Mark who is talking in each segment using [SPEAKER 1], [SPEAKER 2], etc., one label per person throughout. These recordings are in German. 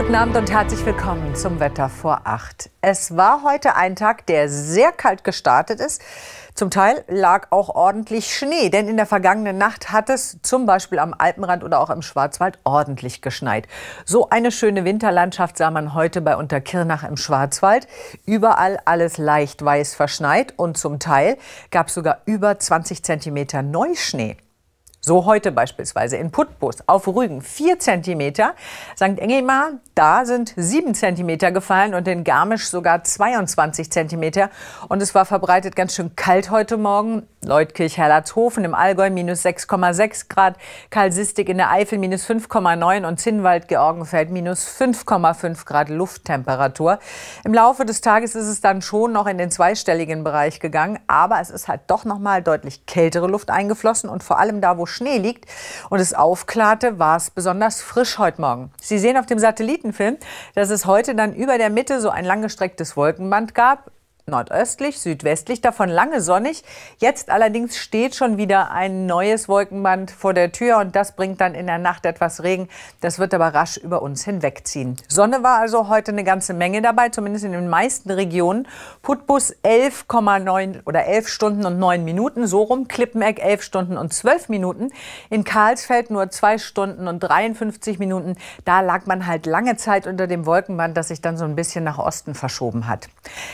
[SPEAKER 1] Guten Abend und herzlich willkommen zum Wetter vor acht. Es war heute ein Tag, der sehr kalt gestartet ist. Zum Teil lag auch ordentlich Schnee, denn in der vergangenen Nacht hat es zum Beispiel am Alpenrand oder auch im Schwarzwald ordentlich geschneit. So eine schöne Winterlandschaft sah man heute bei Unterkirnach im Schwarzwald. Überall alles leicht weiß verschneit und zum Teil gab es sogar über 20 Zentimeter Neuschnee. So heute beispielsweise in Putbus auf Rügen 4 cm, St. Engelmar, da sind 7 cm gefallen und in Garmisch sogar 22 cm. Und es war verbreitet ganz schön kalt heute Morgen. Leutkirch-Herlatshofen im Allgäu minus 6,6 Grad, Kalsistik in der Eifel minus 5,9 und Zinnwald-Georgenfeld minus 5,5 Grad Lufttemperatur. Im Laufe des Tages ist es dann schon noch in den zweistelligen Bereich gegangen, aber es ist halt doch noch mal deutlich kältere Luft eingeflossen und vor allem da, wo Schnee liegt und es aufklarte, war es besonders frisch heute Morgen. Sie sehen auf dem Satellitenfilm, dass es heute dann über der Mitte so ein langgestrecktes Wolkenband gab. Nordöstlich, südwestlich davon lange sonnig. Jetzt allerdings steht schon wieder ein neues Wolkenband vor der Tür und das bringt dann in der Nacht etwas Regen. Das wird aber rasch über uns hinwegziehen. Sonne war also heute eine ganze Menge dabei, zumindest in den meisten Regionen. Putbus 11,9 oder 11 Stunden und 9 Minuten, so rum. Klippeneck 11 Stunden und 12 Minuten. In Karlsfeld nur 2 Stunden und 53 Minuten. Da lag man halt lange Zeit unter dem Wolkenband, das sich dann so ein bisschen nach Osten verschoben hat.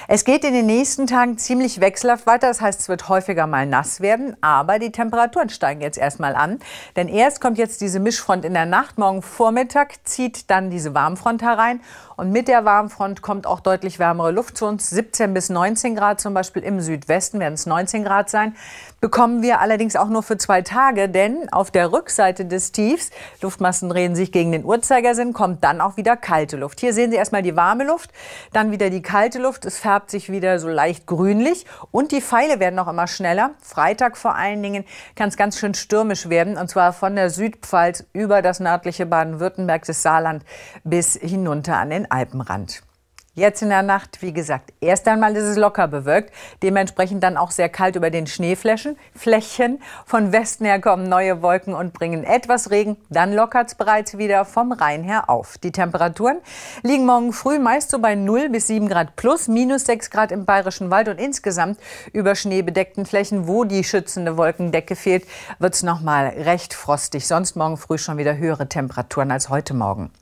[SPEAKER 1] Es geht in den den nächsten Tagen ziemlich wechselhaft weiter. Das heißt, es wird häufiger mal nass werden. Aber die Temperaturen steigen jetzt erstmal an. Denn erst kommt jetzt diese Mischfront in der Nacht. Morgen Vormittag zieht dann diese Warmfront herein. Und mit der Warmfront kommt auch deutlich wärmere Luft zu uns. 17 bis 19 Grad zum Beispiel im Südwesten werden es 19 Grad sein. Bekommen wir allerdings auch nur für zwei Tage. Denn auf der Rückseite des Tiefs, Luftmassen drehen sich gegen den Uhrzeigersinn, kommt dann auch wieder kalte Luft. Hier sehen Sie erstmal die warme Luft, dann wieder die kalte Luft. Es färbt sich wieder so leicht grünlich und die Pfeile werden auch immer schneller. Freitag vor allen Dingen kann es ganz schön stürmisch werden und zwar von der Südpfalz über das nördliche Baden-Württemberg, das Saarland bis hinunter an den Alpenrand. Jetzt in der Nacht, wie gesagt, erst einmal ist es locker bewölkt, dementsprechend dann auch sehr kalt über den Schneeflächen. Flächen von Westen her kommen neue Wolken und bringen etwas Regen, dann lockert es bereits wieder vom Rhein her auf. Die Temperaturen liegen morgen früh meist so bei 0 bis 7 Grad plus, minus 6 Grad im Bayerischen Wald und insgesamt über schneebedeckten Flächen, wo die schützende Wolkendecke fehlt, wird es nochmal recht frostig. Sonst morgen früh schon wieder höhere Temperaturen als heute Morgen.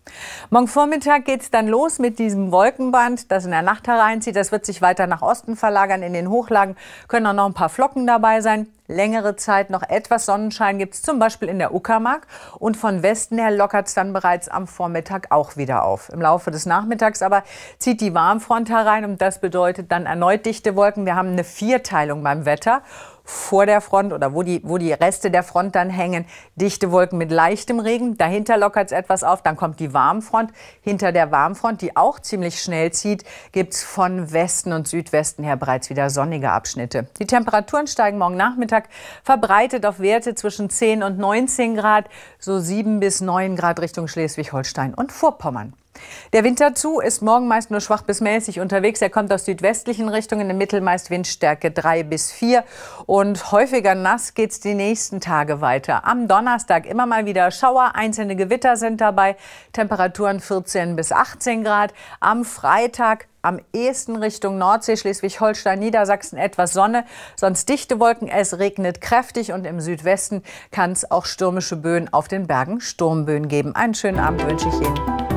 [SPEAKER 1] Morgen Vormittag geht es dann los mit diesem Wolkenball. Tiefband, das in der Nacht hereinzieht. Das wird sich weiter nach Osten verlagern. In den Hochlagen können auch noch ein paar Flocken dabei sein. Längere Zeit noch etwas Sonnenschein gibt es zum Beispiel in der Uckermark. Und von Westen her lockert es dann bereits am Vormittag auch wieder auf. Im Laufe des Nachmittags aber zieht die Warmfront herein und das bedeutet dann erneut dichte Wolken. Wir haben eine Vierteilung beim Wetter vor der Front oder wo die, wo die Reste der Front dann hängen, dichte Wolken mit leichtem Regen. Dahinter lockert es etwas auf, dann kommt die Warmfront. Hinter der Warmfront, die auch ziemlich schnell zieht, gibt es von Westen und Südwesten her bereits wieder sonnige Abschnitte. Die Temperaturen steigen morgen Nachmittag verbreitet auf Werte zwischen 10 und 19 Grad, so 7 bis 9 Grad Richtung Schleswig-Holstein und Vorpommern. Der Wind dazu ist morgen meist nur schwach bis mäßig unterwegs. Er kommt aus südwestlichen Richtungen, im Mittel meist Windstärke 3 bis 4. Und häufiger nass geht es die nächsten Tage weiter. Am Donnerstag immer mal wieder Schauer, einzelne Gewitter sind dabei, Temperaturen 14 bis 18 Grad. Am Freitag am ehesten Richtung Nordsee, Schleswig-Holstein, Niedersachsen etwas Sonne, sonst dichte Wolken, es regnet kräftig und im Südwesten kann es auch stürmische Böen auf den Bergen, Sturmböen geben. Einen schönen Abend wünsche ich Ihnen.